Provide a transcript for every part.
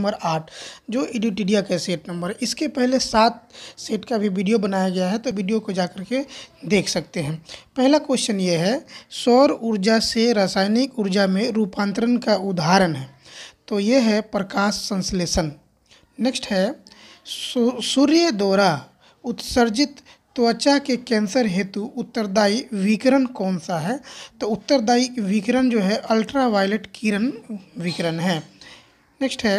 number आठ जो इडिटीडिया का सेट नंबर इसके पहले सात सेट का भी वीडियो बनाया गया है तो वीडियो को जा के देख सकते हैं पहला क्वेश्चन ये है सौर ऊर्जा से रासायनिक ऊर्जा में रूपांतरण का उदाहरण है तो ये है प्रकाश संश्लेषण नेक्स्ट है सूर्य द्वारा उत्सर्जित त्वचा के कैंसर हेतु उत्तरदायी विकिरण कौन सा है तो उत्तरदायी विकिरण जो है अल्ट्रावायलेट किरण विकिरण है नेक्स्ट है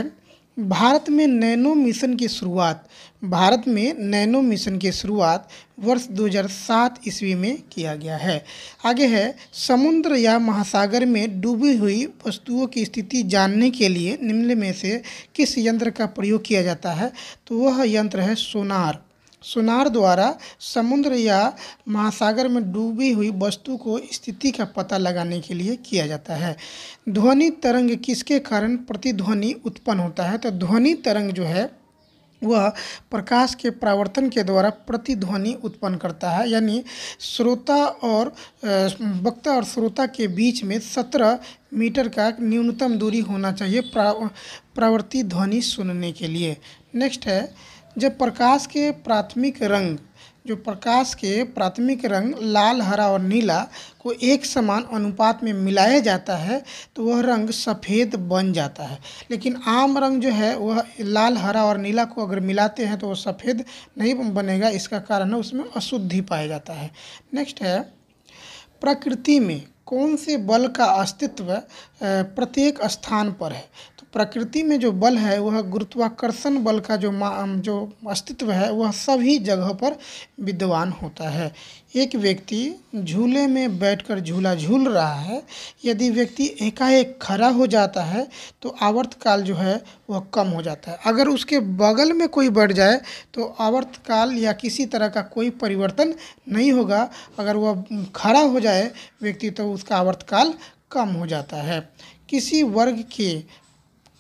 भारत में नैनो मिशन की शुरुआत भारत में नैनो मिशन की शुरुआत वर्ष 2007 ईस्वी में किया गया है आगे है समुद्र या महासागर में डूबी हुई वस्तुओं की स्थिति जानने के लिए निम्न में से किस यंत्र का प्रयोग किया जाता है तो वह यंत्र है सोनार सुनार द्वारा समुद्र या महासागर में डूबी हुई वस्तु को स्थिति का पता लगाने के लिए किया जाता है ध्वनि तरंग किसके कारण प्रतिध्वनि उत्पन्न होता है तो ध्वनि तरंग जो है वह प्रकाश के प्रावर्तन के द्वारा प्रतिध्वनि उत्पन्न करता है यानी श्रोता और वक्ता और श्रोता के बीच में सत्रह मीटर का न्यूनतम दूरी होना चाहिए प्रावर्ती ध्वनि सुनने के लिए नेक्स्ट है जब प्रकाश के प्राथमिक रंग जो प्रकाश के प्राथमिक रंग लाल हरा और नीला को एक समान अनुपात में मिलाया जाता है तो वह रंग सफ़ेद बन जाता है लेकिन आम रंग जो है वह लाल हरा और नीला को अगर मिलाते हैं तो वह सफ़ेद नहीं बनेगा इसका कारण है उसमें अशुद्धि पाया जाता है नेक्स्ट है प्रकृति में कौन से बल का अस्तित्व प्रत्येक स्थान पर है प्रकृति में जो बल है वह गुरुत्वाकर्षण बल का जो जो अस्तित्व है वह सभी जगह पर विद्यमान होता है एक व्यक्ति झूले में बैठकर झूला झूल रहा है यदि व्यक्ति एकाएक खड़ा हो जाता है तो आवर्तकाल जो है वह कम हो जाता है अगर उसके बगल में कोई बैठ जाए तो आवर्तकाल या किसी तरह का कोई परिवर्तन नहीं होगा अगर वह खड़ा हो जाए व्यक्ति तो उसका आवर्तकाल कम हो जाता है किसी वर्ग के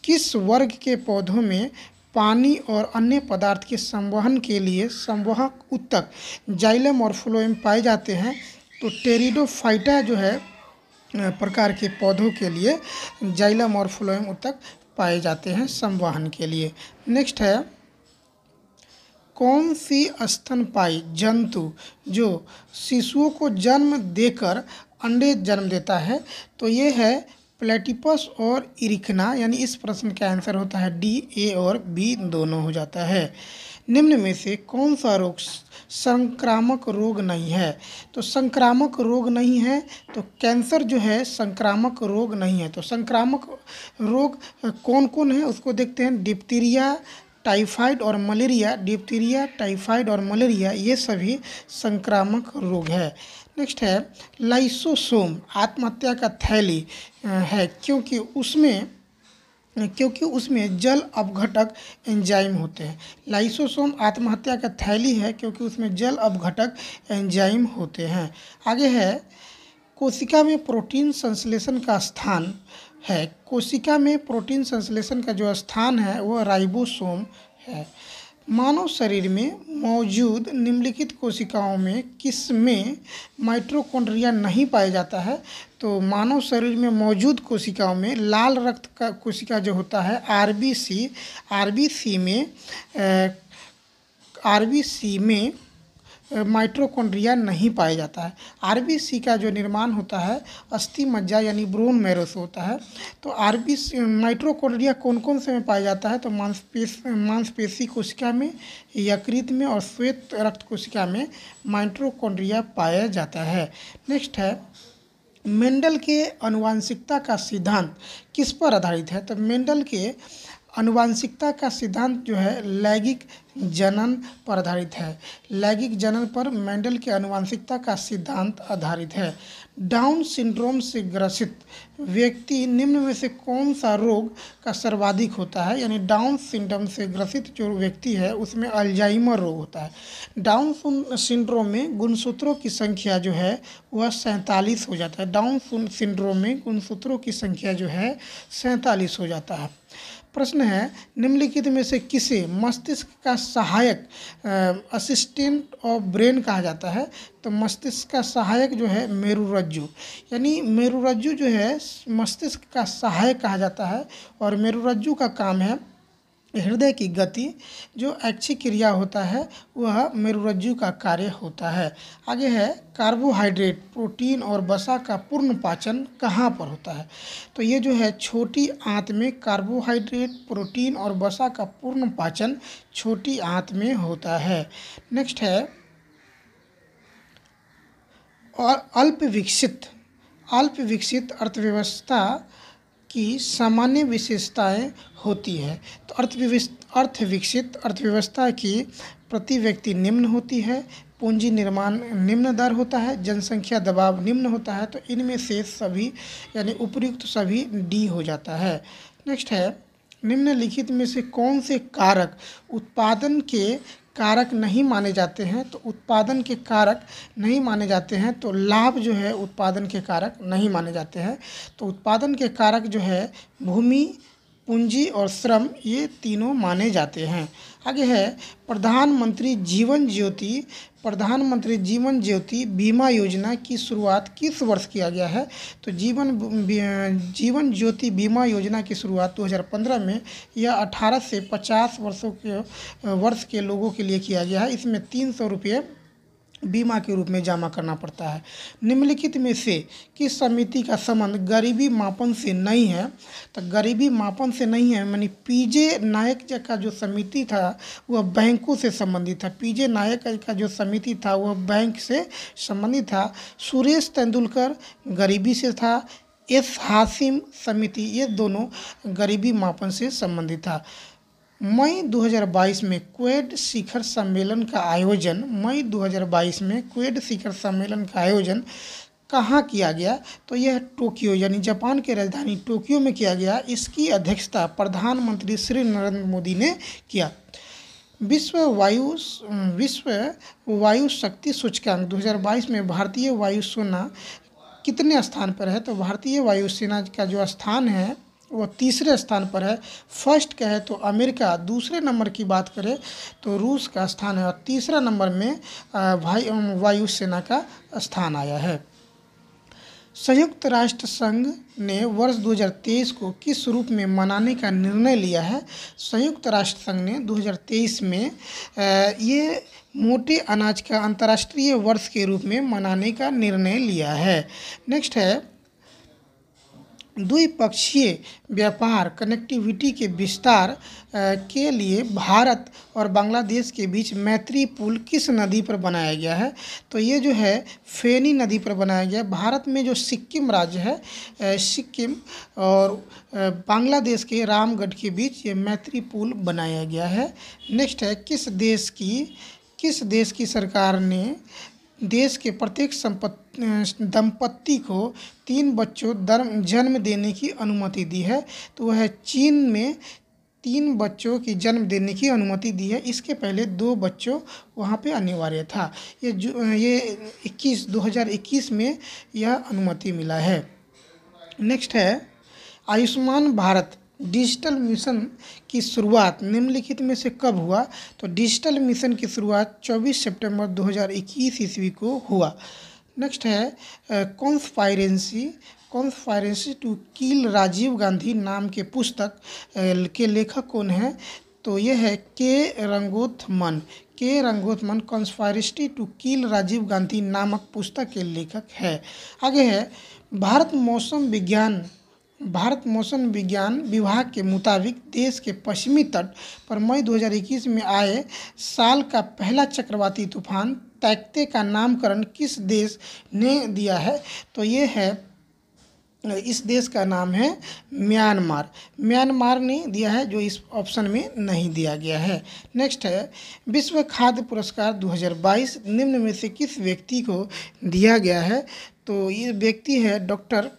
किस वर्ग के पौधों में पानी और अन्य पदार्थ के संवहन के लिए संवाहक उत्तक जाइलम और फ्लोएम पाए जाते हैं तो टेरिडोफाइटा जो है प्रकार के पौधों के लिए जाइलम और फ्लोएम उत्तक पाए जाते हैं संवहन के लिए नेक्स्ट है कौन सी स्तनपाई जंतु जो शिशुओं को जन्म देकर अंडे जन्म देता है तो ये है प्लेटिपस और इरिखना यानी इस प्रश्न का आंसर होता है डी ए और बी दोनों हो जाता है निम्न में से कौन सा रोग संक्रामक रोग नहीं है तो संक्रामक रोग नहीं है तो कैंसर जो है संक्रामक रोग नहीं है तो संक्रामक रोग कौन कौन है उसको देखते हैं डिप्टीरिया टाइफाइड और मलेरिया डिप्टीरिया टाइफाइड और मलेरिया ये सभी संक्रामक रोग है नेक्स्ट है लाइसोसोम आत्महत्या का थैली है क्योंकि उसमें क्योंकि उसमें जल अपघटक एंजाइम होते हैं लाइसोसोम आत्महत्या का थैली है क्योंकि उसमें जल अपघटक एंजाइम होते हैं आगे है कोशिका में प्रोटीन संश्लेषण का स्थान है कोशिका में प्रोटीन संश्लेषण का जो स्थान है वह राइबोसोम है मानव शरीर में मौजूद निम्नलिखित कोशिकाओं में किस में माइट्रोकोन्ड्रिया नहीं पाया जाता है तो मानव शरीर में मौजूद कोशिकाओं में लाल रक्त का कोशिका जो होता है आरबीसी आरबीसी में आरबीसी में माइट्रोकोन्ड्रिया नहीं पाया जाता है आर का जो निर्माण होता है अस्थि मज्जा यानी ब्रोन मैरो से होता है तो बी माइट्रोकोन्ड्रिया कौन कौन से में पाया जाता है तो मांसपेश मांसपेशी कोशिका में यकृत में और श्वेत रक्त कोशिका में माइट्रोकोन्ड्रिया पाया जाता है नेक्स्ट है मेंडल के अनुवांशिकता का सिद्धांत किस पर आधारित है तो मेंडल के अनुवांशिकता का सिद्धांत जो है लैंगिक जनन पर आधारित है लैंगिक जनन पर मेंडल के अनुवांशिकता का सिद्धांत आधारित है डाउन सिंड्रोम से ग्रसित व्यक्ति निम्न में से कौन सा रोग का सर्वाधिक होता है यानी डाउन सिंड्रोम से ग्रसित जो व्यक्ति है उसमें अल्जाइमर रोग होता है डाउन सिंड्रोम में गुणसूत्रों की संख्या जो है वह सैंतालीस हो जाता है डाउन सिंड्रोम में गुणसूत्रों की संख्या जो है सैंतालीस हो जाता है प्रश्न है निम्नलिखित में से किसे मस्तिष्क का सहायक असिस्टेंट ऑफ ब्रेन कहा जाता है तो मस्तिष्क का सहायक जो है मेरुरज्जु यानी मेरुरज्जु जो है मस्तिष्क का सहायक कहा जाता है और मेरुरज्जु का काम है हृदय की गति जो अच्छी क्रिया होता है वह मेरुरज्जु का कार्य होता है आगे है कार्बोहाइड्रेट प्रोटीन और वसा का पूर्ण पाचन कहाँ पर होता है तो ये जो है छोटी आंत में कार्बोहाइड्रेट प्रोटीन और वसा का पूर्ण पाचन छोटी आंत में होता है नेक्स्ट है और अल्प विकसित अल्प विकसित अर्थव्यवस्था की सामान्य विशेषताएँ होती है तो अर्थव्यविस अर्थ विकसित अर्थव्यवस्था की प्रति व्यक्ति निम्न होती है पूंजी निर्माण निम्न दर होता है जनसंख्या दबाव निम्न होता है तो इनमें से सभी यानी उपयुक्त सभी डी हो जाता है नेक्स्ट है निम्नलिखित में से कौन से कारक उत्पादन के कारक नहीं माने जाते हैं तो उत्पादन के कारक नहीं माने जाते हैं तो लाभ जो है उत्पादन के कारक नहीं माने जाते हैं तो उत्पादन के कारक जो है भूमि पूंजी और श्रम ये तीनों माने जाते हैं आगे है प्रधानमंत्री जीवन ज्योति प्रधानमंत्री जीवन ज्योति बीमा योजना की शुरुआत किस वर्ष किया गया है तो जीवन जीवन ज्योति बीमा योजना की शुरुआत 2015 में या 18 से 50 वर्षों के वर्ष के लोगों के लिए किया गया है इसमें तीन सौ रुपये बीमा के रूप में जमा करना पड़ता है निम्नलिखित में से किस समिति का संबंध गरीबी मापन से नहीं है तो गरीबी मापन से नहीं है मानी पीजे नायक का जो समिति था वह बैंकों से संबंधित था पीजे नायक का जो समिति था वह बैंक से संबंधित था सुरेश तेंदुलकर गरीबी से था एस हासिम समिति ये दोनों गरीबी मापन से संबंधित था मई 2022 में क्वेड शिखर सम्मेलन का आयोजन मई 2022 में क्वेड शिखर सम्मेलन का आयोजन कहाँ किया गया तो यह टोक्यो यानी जापान के राजधानी टोक्यो में किया गया इसकी अध्यक्षता प्रधानमंत्री श्री नरेंद्र मोदी ने किया विश्व वायु विश्व वायु शक्ति सूचकांक 2022 में भारतीय वायुसेना कितने स्थान पर है तो भारतीय वायुसेना का जो स्थान है वह तीसरे स्थान पर है फर्स्ट का है तो अमेरिका दूसरे नंबर की बात करें तो रूस का स्थान है और तीसरा नंबर में भाई वायुसेना का स्थान आया है संयुक्त राष्ट्र संघ ने वर्ष 2023 को किस रूप में मनाने का निर्णय लिया है संयुक्त राष्ट्र संघ ने 2023 में ये मोटे अनाज का अंतर्राष्ट्रीय वर्ष के रूप में मनाने का निर्णय लिया है नेक्स्ट है द्विपक्षीय व्यापार कनेक्टिविटी के विस्तार के लिए भारत और बांग्लादेश के बीच मैत्री पुल किस नदी पर बनाया गया है तो ये जो है फेनी नदी पर बनाया गया है भारत में जो सिक्किम राज्य है सिक्किम और बांग्लादेश के रामगढ़ के बीच ये मैत्री पुल बनाया गया है नेक्स्ट है किस देश की किस देश की सरकार ने देश के प्रत्येक दंपत्ति को तीन बच्चों धर्म जन्म देने की अनुमति दी है तो वह चीन में तीन बच्चों की जन्म देने की अनुमति दी है इसके पहले दो बच्चों वहाँ पे अनिवार्य था ये जो ये 21 2021 में यह अनुमति मिला है नेक्स्ट है आयुष्मान भारत डिजिटल मिशन की शुरुआत निम्नलिखित में से कब हुआ तो डिजिटल मिशन की शुरुआत 24 सितंबर 2021 ईस्वी को हुआ नेक्स्ट है conspiracy conspiracy to kill Rajiv Gandhi नाम के पुस्तक के लेखक कौन है तो यह है K Rangothaman K Rangothaman conspiracy to kill Rajiv Gandhi नामक पुस्तक के लेखक है आगे है भारत मौसम विज्ञान भारत मौसम विज्ञान विभाग के मुताबिक देश के पश्चिमी तट पर मई 2021 में आए साल का पहला चक्रवाती तूफान तैकते का नामकरण किस देश ने दिया है तो ये है इस देश का नाम है म्यांमार म्यांमार ने दिया है जो इस ऑप्शन में नहीं दिया गया है नेक्स्ट है विश्व खाद्य पुरस्कार 2022 निम्न में से किस व्यक्ति को दिया गया है तो ये व्यक्ति है डॉक्टर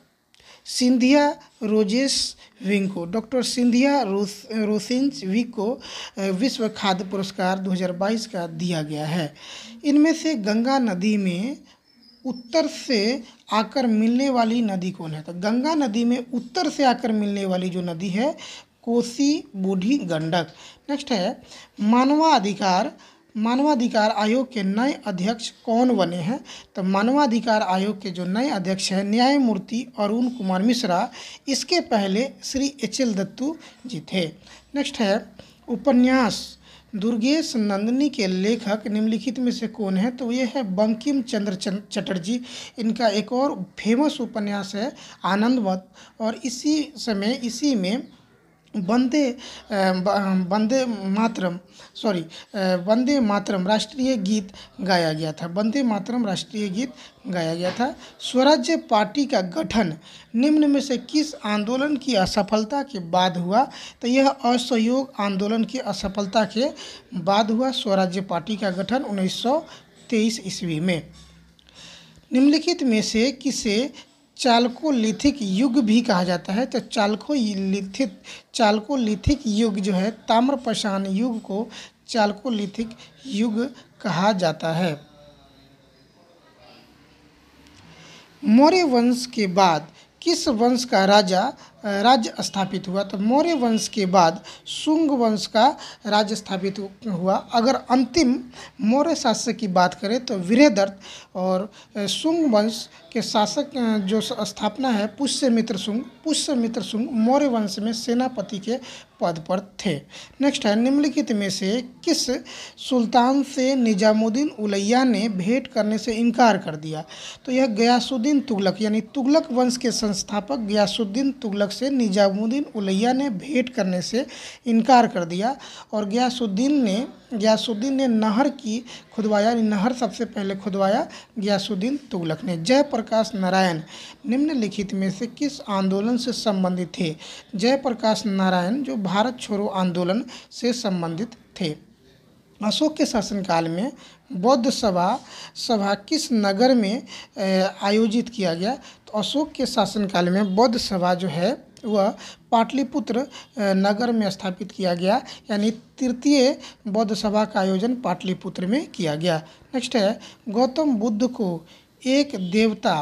सिंधिया रोजेस विंग को doctor Cynthia Ros Rosenzweig को विश्व खाद्य पुरस्कार 2022 का दिया गया है इनमें से गंगा नदी में उत्तर से आकर मिलने वाली नदी कौन है तो गंगा नदी में उत्तर से आकर मिलने वाली जो नदी है कोसी बूढ़ी गंडक नेक्स्ट है मानवाधिकार मानवाधिकार आयोग के नए अध्यक्ष कौन बने हैं तो मानवाधिकार आयोग के जो नए अध्यक्ष हैं न्यायमूर्ति अरुण कुमार मिश्रा इसके पहले श्री एच एल दत्तू जी थे नेक्स्ट है उपन्यास दुर्गेश नंदिनी के लेखक निम्नलिखित में से कौन है तो ये है बंकिम चंद्र चटर्जी इनका एक और फेमस उपन्यास है आनंदवत और इसी समय इसी में वंदे वंदे मातरम सॉरी वंदे मातरम राष्ट्रीय गीत गाया गया था वंदे मातरम राष्ट्रीय गीत गाया गया था स्वराज्य पार्टी का गठन निम्न में से किस आंदोलन की असफलता के बाद हुआ तो यह असहयोग आंदोलन की असफलता के बाद हुआ स्वराज्य पार्टी का गठन उन्नीस सौ तेईस ईस्वी में निम्नलिखित में से किसे चालकोलिथिक युग भी कहा जाता है तो चालकोलिथिक चालकोलिथिक युग जो है ताम्रपाषाण युग को चालकोलिथिक युग कहा जाता है मौर्य वंश के बाद किस वंश का राजा राज्य स्थापित हुआ तो मौर्य वंश के बाद शुंग वंश का राज्य स्थापित हुआ अगर अंतिम मौर्य शासक की बात करें तो वीरदत्त और शुंग वंश के शासक जो स्थापना है पुष्यमित्र शुंग पुष्यमित्र शुंग मौर्य वंश में सेनापति के पद पर थे नेक्स्ट है निम्नलिखित में से किस सुल्तान से निजामुद्दीन उलैया ने भेंट करने से इनकार कर दिया तो यह गयासुद्दीन तुगलक यानी तुगलक वंश के संस्थापक गयासुद्दीन तुगलक से निजामुद्दीन उलैया ने भेंट करने से इनकार कर दिया और गयासुद्दीन ने गयासुद्दीन ने नहर की खुदवाया नहर सबसे पहले खुदवाया गयासुद्दीन तुगलक ने जयप्रकाश नारायण निम्नलिखित में से किस आंदोलन से संबंधित थे जयप्रकाश नारायण जो भारत छोड़ो आंदोलन से संबंधित थे अशोक के शासनकाल में बौद्ध सभा सभा किस नगर में आयोजित किया गया अशोक के शासनकाल में बौद्ध सभा जो है वह पाटलिपुत्र नगर में स्थापित किया गया यानी तृतीय बौद्ध सभा का आयोजन पाटलिपुत्र में किया गया नेक्स्ट है गौतम बुद्ध को एक देवता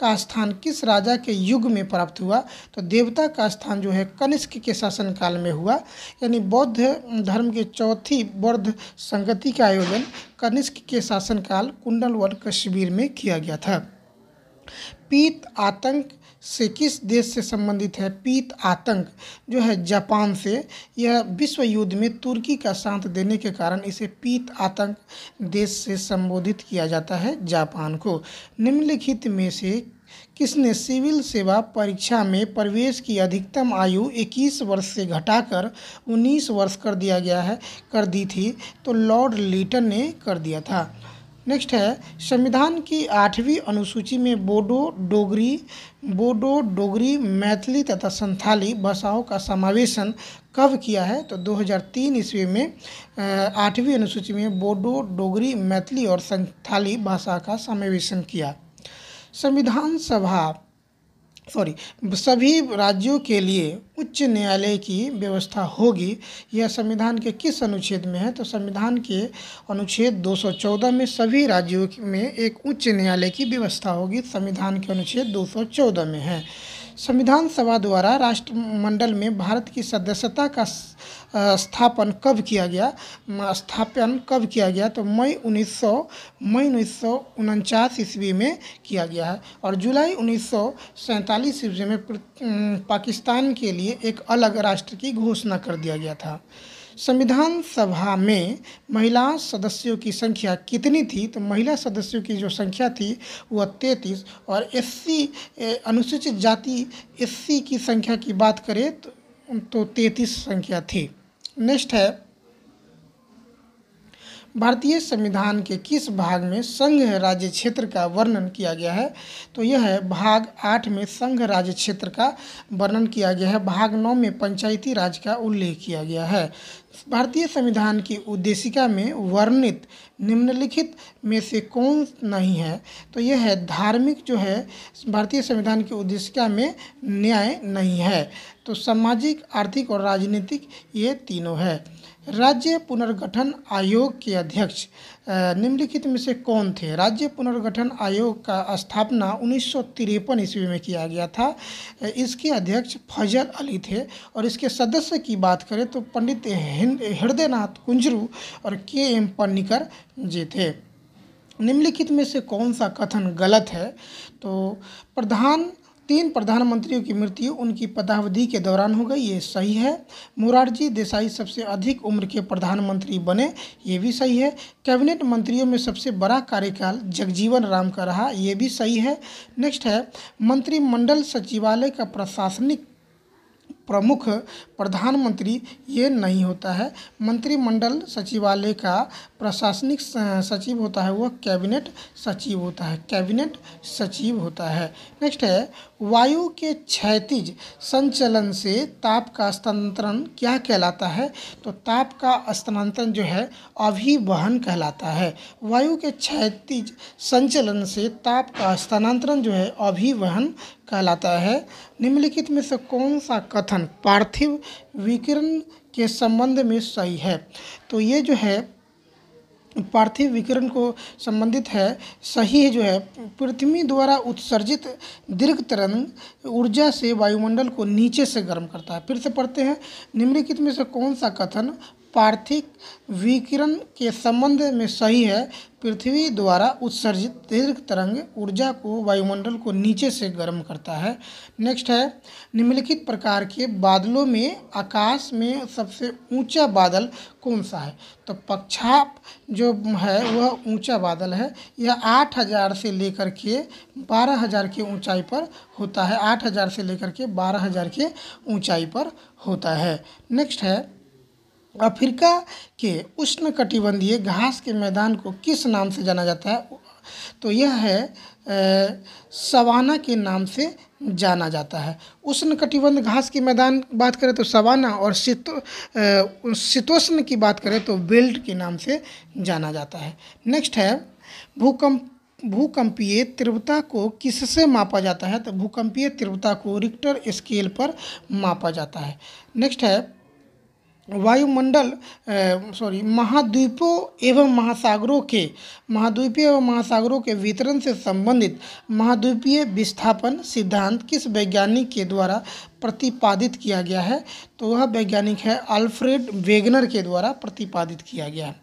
का स्थान किस राजा के युग में प्राप्त हुआ तो देवता का स्थान जो है कनिष्क के शासनकाल में हुआ यानी बौद्ध धर्म के चौथी बौद्ध संगति का आयोजन कनिष्क के शासनकाल कुंडलवन कश्मीर में किया गया था पीत आतंक से किस देश से संबंधित है पीत आतंक जो है जापान से यह विश्व युद्ध में तुर्की का साथ देने के कारण इसे पीत आतंक देश से संबोधित किया जाता है जापान को निम्नलिखित में से किसने सिविल सेवा परीक्षा में प्रवेश की अधिकतम आयु 21 वर्ष से घटाकर 19 वर्ष कर दिया गया है कर दी थी तो लॉर्ड लीटन ने कर दिया था नेक्स्ट है संविधान की आठवीं अनुसूची में बोडो डोगरी बोडो डोगरी मैथिली तथा संथाली भाषाओं का समावेशन कब किया है तो 2003 ईस्वी में आठवीं अनुसूची में बोडो डोगरी मैथिली और संथाली भाषा का समावेशन किया संविधान सभा सॉरी सभी राज्यों के लिए उच्च न्यायालय की व्यवस्था होगी यह संविधान के किस अनुच्छेद में है तो संविधान के अनुच्छेद 214 में सभी राज्यों में एक उच्च न्यायालय की व्यवस्था होगी संविधान के अनुच्छेद 214 में है संविधान सभा द्वारा राष्ट्रमंडल में भारत की सदस्यता का स्थापन कब किया गया स्थापन कब किया गया तो मई 1900 मई उन्नीस ईस्वी में किया गया है और जुलाई उन्नीस ईस्वी में पाकिस्तान के लिए एक अलग राष्ट्र की घोषणा कर दिया गया था संविधान सभा में महिला सदस्यों की संख्या कितनी थी तो महिला सदस्यों की जो संख्या थी वह तैंतीस और एससी अनुसूचित जाति एससी की संख्या की बात करें तो, तो तैंतीस संख्या थी नेक्स्ट है भारतीय संविधान के किस भाग में संघ राज्य क्षेत्र का वर्णन किया गया है तो यह है भाग आठ में संघ राज्य क्षेत्र का वर्णन किया गया है भाग नौ में पंचायती राज का उल्लेख किया गया है भारतीय संविधान की उद्देशिका में वर्णित निम्नलिखित में से कौन नहीं है तो यह है धार्मिक जो है भारतीय संविधान की उद्देशिका में न्याय नहीं है तो सामाजिक आर्थिक और राजनीतिक ये तीनों है राज्य पुनर्गठन आयोग के अध्यक्ष निम्नलिखित में से कौन थे राज्य पुनर्गठन आयोग का स्थापना उन्नीस ईस्वी में किया गया था इसके अध्यक्ष फजल अली थे और इसके सदस्य की बात करें तो पंडित हृदयनाथ कुंजरू और के एम पन्नीकर जी थे निम्नलिखित में से कौन सा कथन गलत है तो प्रधान तीन प्रधानमंत्रियों की मृत्यु उनकी पदावधि के दौरान हो गई ये सही है मुरारजी देसाई सबसे अधिक उम्र के प्रधानमंत्री बने ये भी सही है कैबिनेट मंत्रियों में सबसे बड़ा कार्यकाल जगजीवन राम का रहा ये भी सही है नेक्स्ट है मंत्रिमंडल सचिवालय का प्रशासनिक प्रमुख प्रधानमंत्री ये नहीं होता है मंत्रिमंडल सचिवालय का प्रशासनिक सचिव होता है वह कैबिनेट सचिव होता है कैबिनेट सचिव होता है नेक्स्ट है वायु के क्षैतिज संचलन से ताप का स्थानांतरण क्या कहलाता है तो ताप का स्थानांतरण जो है अभिवहन कहलाता है वायु के क्षैतिज संचलन से ताप का स्थानांतरण जो है अभिवहन कहलाता है निम्नलिखित में से कौन सा कथन कथन पार्थिव विकिरण के संबंध में सही है तो ये जो है पार्थिव विकिरण को संबंधित है सही है जो है पृथ्वी द्वारा उत्सर्जित दीर्घ तरंग ऊर्जा से वायुमंडल को नीचे से गर्म करता है फिर से पढ़ते हैं निम्नलिखित में से कौन सा कथन पार्थिक विकिरण के संबंध में सही है पृथ्वी द्वारा उत्सर्जित दीर्घ तरंग ऊर्जा को वायुमंडल को नीचे से गर्म करता है नेक्स्ट है निम्नलिखित प्रकार के बादलों में आकाश में सबसे ऊंचा बादल कौन सा है तो पक्षाप जो है वह ऊंचा बादल है यह आठ हज़ार से लेकर के बारह हज़ार की ऊंचाई पर होता है आठ हज़ार से लेकर के बारह हज़ार के ऊंचाई पर होता है नेक्स्ट है अफ्रीका के उष्णकटिबंधीय घास के मैदान को किस नाम से जाना जाता है तो यह है सवाना के नाम से जाना जाता है उष्णकटिबंध घास के मैदान बात करें तो सवाना और शीतोष्ण की बात करें तो बेल्ट के नाम से जाना जाता है नेक्स्ट है भूकंप भूकंपीय तीव्रता को किससे मापा जाता है तो भूकंपीय तीव्रता को रिक्टर स्केल पर मापा जाता है नेक्स्ट है वायुमंडल सॉरी महाद्वीपों एवं महासागरों के महाद्वीपीय एवं महासागरों के वितरण से संबंधित महाद्वीपीय विस्थापन सिद्धांत किस वैज्ञानिक के द्वारा प्रतिपादित किया गया है तो वह वैज्ञानिक है अल्फ्रेड वेगनर के द्वारा प्रतिपादित किया गया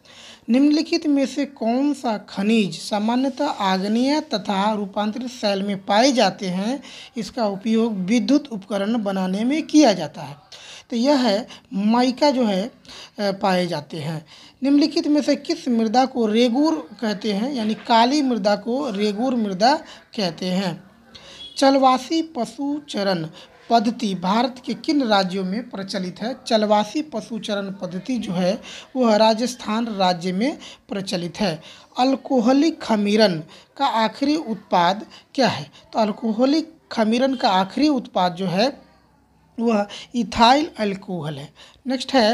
निम्नलिखित में से कौन सा खनिज सामान्यतः आग्नेय तथा रूपांतरित शैल में पाए जाते हैं इसका उपयोग विद्युत उपकरण बनाने में किया जाता है तो यह है माइका जो है पाए जाते हैं निम्नलिखित में से किस मृदा को रेगूर कहते हैं यानी काली मृदा को रेगूर मृदा कहते हैं चलवासी पशु चरण पद्धति भारत के किन राज्यों में प्रचलित है चलवासी पशु चरण पद्धति जो है वह राजस्थान राज्य में प्रचलित है अल्कोहलिक खमीरन का आखिरी उत्पाद क्या है तो अल्कोहलिक खमीरन का आखिरी उत्पाद जो है वह इथाइल अल्कोहल है नेक्स्ट है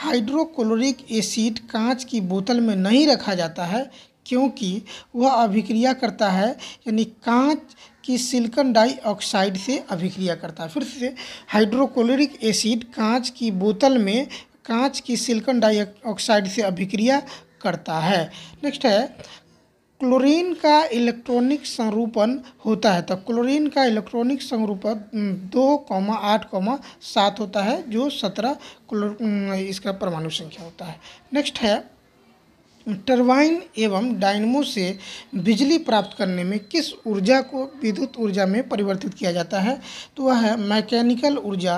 हाइड्रोक्लोरिक एसिड कांच की बोतल में नहीं रखा जाता है क्योंकि वह अभिक्रिया करता है यानी कांच की सिलिकॉन डाइऑक्साइड से अभिक्रिया करता है फिर से हाइड्रोक्लोरिक एसिड कांच की बोतल में कांच की सिलिकॉन डाइऑक्साइड से अभिक्रिया करता है नेक्स्ट है क्लोरीन का इलेक्ट्रॉनिक संरूपण होता है तो क्लोरीन का इलेक्ट्रॉनिक संरूपण दो कौमा आठ कौमा सात होता है जो सत्रह इसका परमाणु संख्या होता है नेक्स्ट है टरबाइन एवं डायनमो से बिजली प्राप्त करने में किस ऊर्जा को विद्युत ऊर्जा में परिवर्तित किया जाता है तो वह है मैकेनिकल ऊर्जा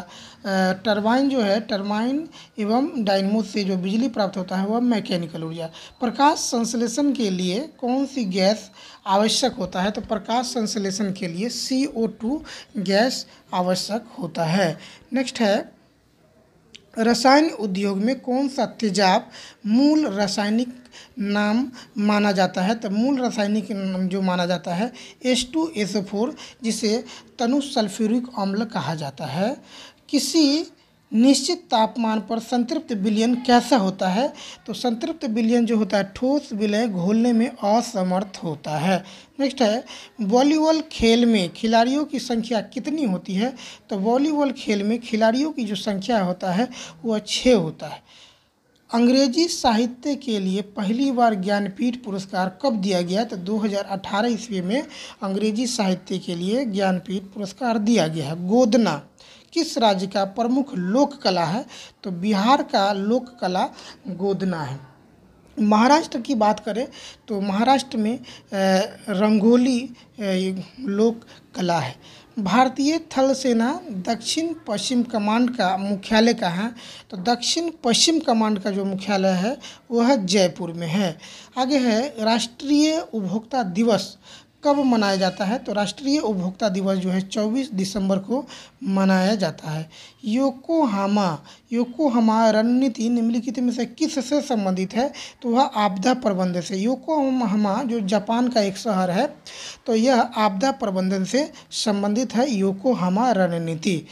टरबाइन जो है टरबाइन एवं डायनमो से जो बिजली प्राप्त होता है वह मैकेनिकल ऊर्जा प्रकाश संश्लेषण के लिए कौन सी गैस आवश्यक होता है तो प्रकाश संश्लेषण के लिए सी गैस आवश्यक होता है नेक्स्ट है रसायन उद्योग में कौन सा तेजाब मूल रासायनिक नाम माना जाता है तो मूल रासायनिक नाम जो माना जाता है एस टू एस फोर जिसे तनु सल्फ्यूरिक अम्ल कहा जाता है किसी निश्चित तापमान पर संतृप्त विलयन कैसा होता है तो संतृप्त विलयन जो होता है ठोस विलय घोलने में असमर्थ होता है नेक्स्ट है वॉलीबॉल खेल में खिलाड़ियों की संख्या कितनी होती है तो वॉलीबॉल खेल में खिलाड़ियों की जो संख्या होता है वह छः होता है अंग्रेजी साहित्य के लिए पहली बार ज्ञानपीठ पुरस्कार कब दिया गया तो 2018 ईस्वी में अंग्रेजी साहित्य के लिए ज्ञानपीठ पुरस्कार दिया गया है गोदना किस राज्य का प्रमुख लोक कला है तो बिहार का लोक कला गोदना है महाराष्ट्र की बात करें तो महाराष्ट्र में रंगोली लोक कला है भारतीय थल सेना दक्षिण पश्चिम कमांड का मुख्यालय कहाँ है तो दक्षिण पश्चिम कमांड का जो मुख्यालय है वह जयपुर में है आगे है राष्ट्रीय उपभोक्ता दिवस कब मनाया जाता है तो राष्ट्रीय उपभोक्ता दिवस जो है 24 दिसंबर को मनाया जाता है योकोहामा योकोहामा रणनीति निम्नलिखित में से किस से संबंधित है तो वह आपदा प्रबंधन से योकोहामा जो जापान का एक शहर है तो यह आपदा प्रबंधन से संबंधित है योकोहामा रणनीति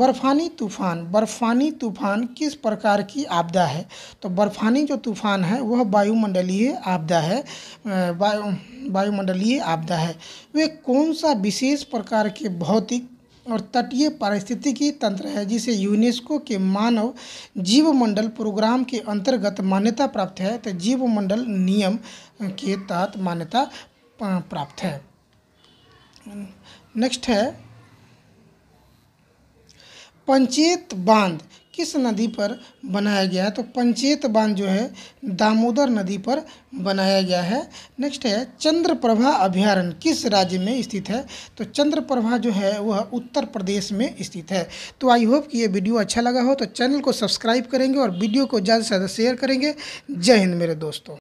बर्फ़ानी तूफ़ान बर्फ़ानी तूफ़ान किस प्रकार की आपदा है तो बर्फ़ानी जो तूफ़ान है वह वायुमंडलीय आपदा है वायुमंडलीय आपदा है वे कौन सा विशेष प्रकार के भौतिक और तटीय पारिस्थितिकी तंत्र है जिसे यूनेस्को के मानव जीवमंडल प्रोग्राम के अंतर्गत मान्यता प्राप्त है तो जीवमंडल नियम के तहत मान्यता प्राप्त है नेक्स्ट है पंचेत बांध किस नदी पर बनाया गया है तो पंचेत बांध जो है दामोदर नदी पर बनाया गया है नेक्स्ट है चंद्रप्रभा अभ्यारण्य किस राज्य में स्थित है तो चंद्रप्रभा जो है वह उत्तर प्रदेश में स्थित है तो आई होप कि ये वीडियो अच्छा लगा हो तो चैनल को सब्सक्राइब करेंगे और वीडियो को ज़्यादा से ज़्यादा शेयर करेंगे जय हिंद मेरे दोस्तों